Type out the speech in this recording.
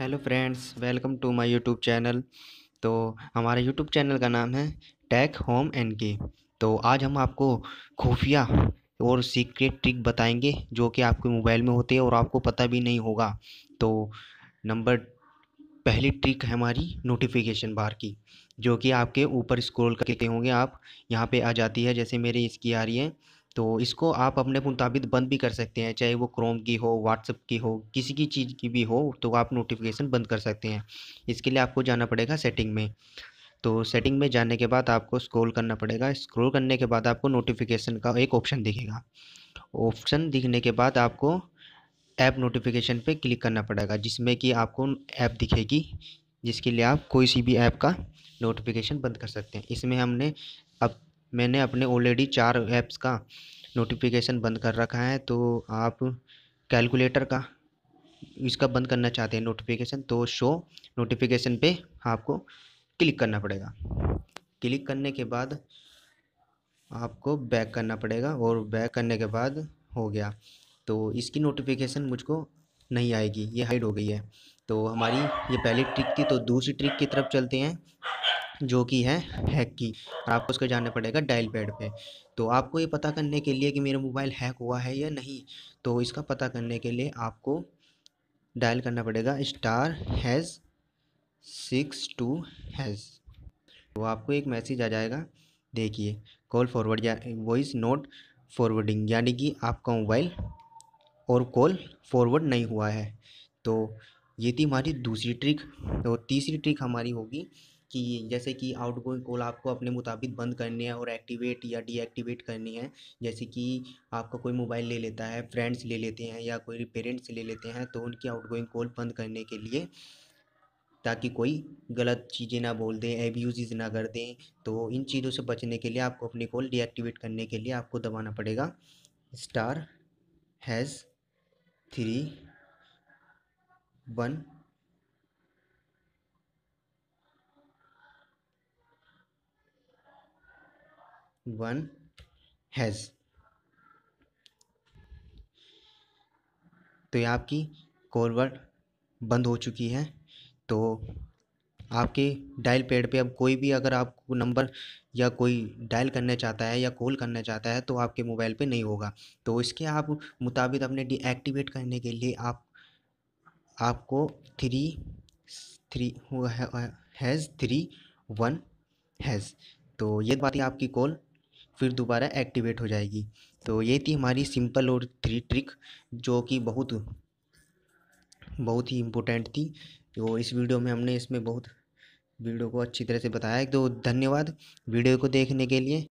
hello friends welcome to my YouTube channel तो हमारे YouTube channel का नाम है टैक होम एंड के तो आज हम आपको खुफिया और सीक्रेट ट्रिक बताएंगे जो कि आपके मोबाइल में होते हैं और आपको पता भी नहीं होगा तो नंबर पहली ट्रिक है हमारी नोटिफिकेशन बार की जो कि आपके ऊपर स्क्रॉल करके होंगे आप यहाँ पे आ जाती है जैसे मेरे इसकी आ रही है तो इसको आप अपने मुताबिक बंद भी कर सकते हैं चाहे वो क्रोम की हो व्हाट्सअप की हो किसी की चीज़ की भी हो तो आप नोटिफिकेशन बंद कर सकते हैं इसके लिए आपको जाना पड़ेगा सेटिंग में तो सेटिंग में जाने के बाद आपको स्क्रॉल करना पड़ेगा स्क्रॉल करने के बाद आपको नोटिफिकेशन का एक ऑप्शन दिखेगा ऑप्शन दिखने के बाद आपको ऐप नोटिफिकेशन पे क्लिक करना पड़ेगा जिसमें कि आपको ऐप दिखेगी जिसके लिए आप कोई सी भी ऐप का नोटिफिकेशन बंद कर सकते हैं इसमें हमने अब मैंने अपने ऑलरेडी चार ऐप्स का नोटिफिकेशन बंद कर रखा है तो आप कैलकुलेटर का इसका बंद करना चाहते हैं नोटिफिकेशन तो शो नोटिफिकेशन पे आपको क्लिक करना पड़ेगा क्लिक करने के बाद आपको बैक करना पड़ेगा और बैक करने के बाद हो गया तो इसकी नोटिफिकेशन मुझको नहीं आएगी ये हाइड हो गई है तो हमारी ये पहली ट्रिक थी तो दूसरी ट्रिक की तरफ चलते हैं जो कि है हैक की और आपको उसको जाना पड़ेगा डायल पैड पे तो आपको ये पता करने के लिए कि मेरा मोबाइल हैक हुआ है या नहीं तो इसका पता करने के लिए आपको डायल करना पड़ेगा star hash six two hash तो आपको एक मैसेज आ जाएगा देखिए कॉल फॉरवर्ड या वॉइस नोट फॉरवर्डिंग यानी कि आपका मोबाइल और कॉल फॉरवर्ड नहीं हुआ है तो ये थी हमारी दूसरी ट्रिक तो तीसरी ट्रिक हमारी होगी कि जैसे कि आउटगोइंग कॉल आपको अपने मुताबिक बंद करनी है और एक्टिवेट या डीएक्टिवेट करनी है जैसे कि आपका कोई मोबाइल ले लेता है फ्रेंड्स ले लेते हैं या कोई पेरेंट्स ले लेते हैं तो उनकी आउटगोइंग कॉल बंद करने के लिए ताकि कोई गलत चीज़ें ना बोल दें एब्यूज़ ना कर दें तो इन चीज़ों से बचने के लिए आपको अपनी कॉल डीएक्टिवेट करने के लिए आपको दबाना पड़ेगा star hash three one one hash तो ये आपकी कोलवर्ड बंद हो चुकी है तो आपके डायल पैड पे अब कोई भी अगर आपको नंबर या कोई डायल करना चाहता है या कॉल करना चाहता है तो आपके मोबाइल पे नहीं होगा तो इसके आप मुताबिक अपने डीएक्टिवेट करने के लिए आप आपको three three hash three one hash तो ये बात आपकी कॉल फिर दोबारा एक्टिवेट हो जाएगी तो ये थी हमारी सिंपल और थ्री ट्रिक जो कि बहुत बहुत ही इम्पोर्टेंट थी तो इस वीडियो में हमने इसमें बहुत वीडियो को अच्छी तरह से बताया तो धन्यवाद वीडियो को देखने के लिए